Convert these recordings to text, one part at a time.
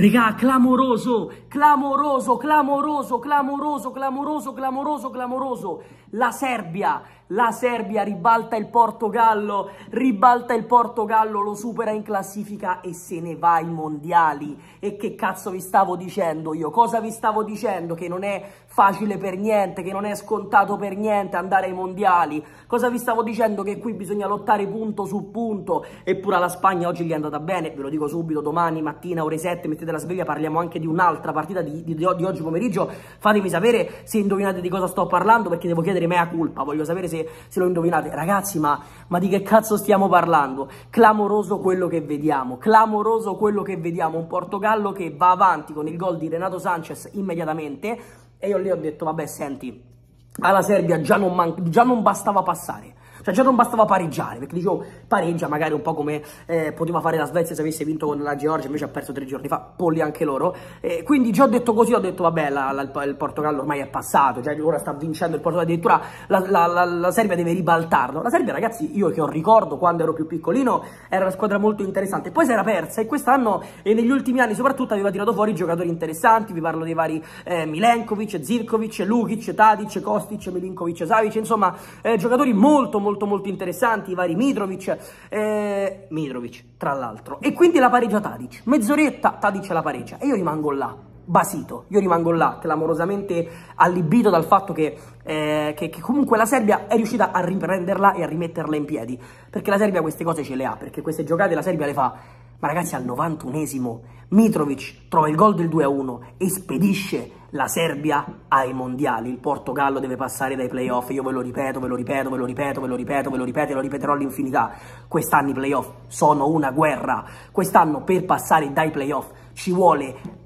Regà, clamoroso, clamoroso, clamoroso, clamoroso, clamoroso, clamoroso, clamoroso. La Serbia la Serbia ribalta il Portogallo, ribalta il Portogallo, lo supera in classifica e se ne va ai mondiali. E che cazzo vi stavo dicendo io? Cosa vi stavo dicendo? Che non è facile per niente, che non è scontato per niente andare ai mondiali. Cosa vi stavo dicendo? Che qui bisogna lottare punto su punto. Eppure alla Spagna oggi gli è andata bene, ve lo dico subito, domani mattina ore 7 mettete la sveglia, parliamo anche di un'altra partita di, di, di oggi pomeriggio. Fatemi sapere se indovinate di cosa sto parlando perché devo chiedere mea culpa, voglio sapere se se, lo indovinate. Ragazzi, ma, ma di che cazzo stiamo parlando? Clamoroso quello che vediamo, clamoroso quello che vediamo. Un Portogallo che va avanti con il gol di Renato Sanchez immediatamente. E io lì ho detto, vabbè, senti, alla Serbia già non, già non bastava passare cioè già non bastava pareggiare, perché dicevo pareggia magari un po' come eh, poteva fare la Svezia se avesse vinto con la Georgia, invece ha perso tre giorni fa, polli anche loro. Eh, quindi già ho detto così, ho detto vabbè la, la, il Portogallo ormai è passato, cioè ora sta vincendo il Portogallo, addirittura la, la, Serbia deve ribaltarlo. La Serbia ragazzi io che ho ricordo quando ero più piccolino era una squadra molto interessante, poi si era persa e quest'anno e negli ultimi anni soprattutto aveva tirato fuori giocatori interessanti, vi parlo dei vari eh, Milenkovic, Zirkovic, Lukic, Tadic, Kostic, Milinkovic, Savic, insomma eh, giocatori molto molto molto molto interessanti, i vari Mitrovic, eh, Mitrovic tra l'altro. E quindi la pareggia Tadic, mezz'oretta Tadic la pareggia e io rimango là, basito, io rimango là, clamorosamente allibito dal fatto che, eh, che, che, comunque la Serbia è riuscita a riprenderla e a rimetterla in piedi, perché la Serbia queste cose ce le ha, perché queste giocate la Serbia le fa, ma ragazzi al 91esimo Mitrovic trova il gol del 2-1 e spedisce la Serbia ai mondiali, il Portogallo deve passare dai playoff, io ve lo ripeto, ve lo ripeto, ve lo ripeto, ve lo ripeto, ve lo ripeto e lo ripeterò all'infinità. Quest'anno i playoff sono una guerra, quest'anno per passare dai playoff ci vuole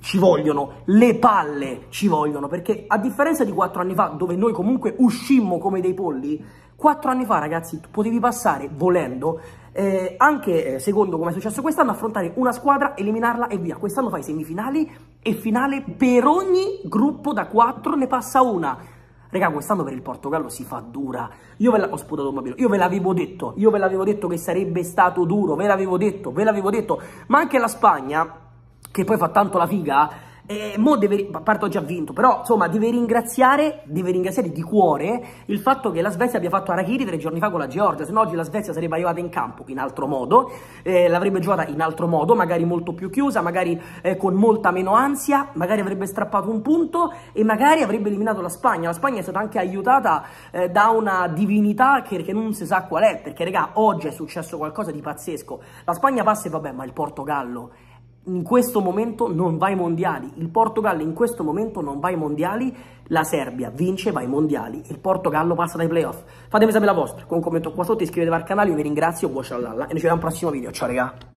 ci vogliono, le palle ci vogliono, perché a differenza di quattro anni fa, dove noi comunque uscimmo come dei polli, quattro anni fa, ragazzi, tu potevi passare volendo, eh, anche eh, secondo come è successo quest'anno, affrontare una squadra, eliminarla e via. Quest'anno fai semifinali e finale per ogni gruppo da 4 ne passa una. Raga, quest'anno per il Portogallo si fa dura. Io ve la... ho sputato un bambino. Io ve l'avevo detto. Io ve l'avevo detto che sarebbe stato duro. Ve l'avevo detto, ve l'avevo detto. Ma anche la Spagna, che poi fa tanto la figa, eh, mo deve, a parte ho già vinto, però insomma deve ringraziare, deve ringraziare di cuore il fatto che la Svezia abbia fatto Arachiri tre giorni fa con la Georgia, se no oggi la Svezia sarebbe arrivata in campo in altro modo, eh, l'avrebbe giocata in altro modo, magari molto più chiusa, magari eh, con molta meno ansia, magari avrebbe strappato un punto e magari avrebbe eliminato la Spagna. La Spagna è stata anche aiutata eh, da una divinità che, che, non si sa qual è, perché regà oggi è successo qualcosa di pazzesco. La Spagna passa e vabbè, ma il Portogallo in questo momento non va ai mondiali, il Portogallo in questo momento non va ai mondiali, la Serbia vince, va ai mondiali, il Portogallo passa dai playoff. Fatemi sapere la vostra, con un commento qua sotto, iscrivetevi al canale, io vi ringrazio, buon e noi ci vediamo al prossimo video, ciao raga!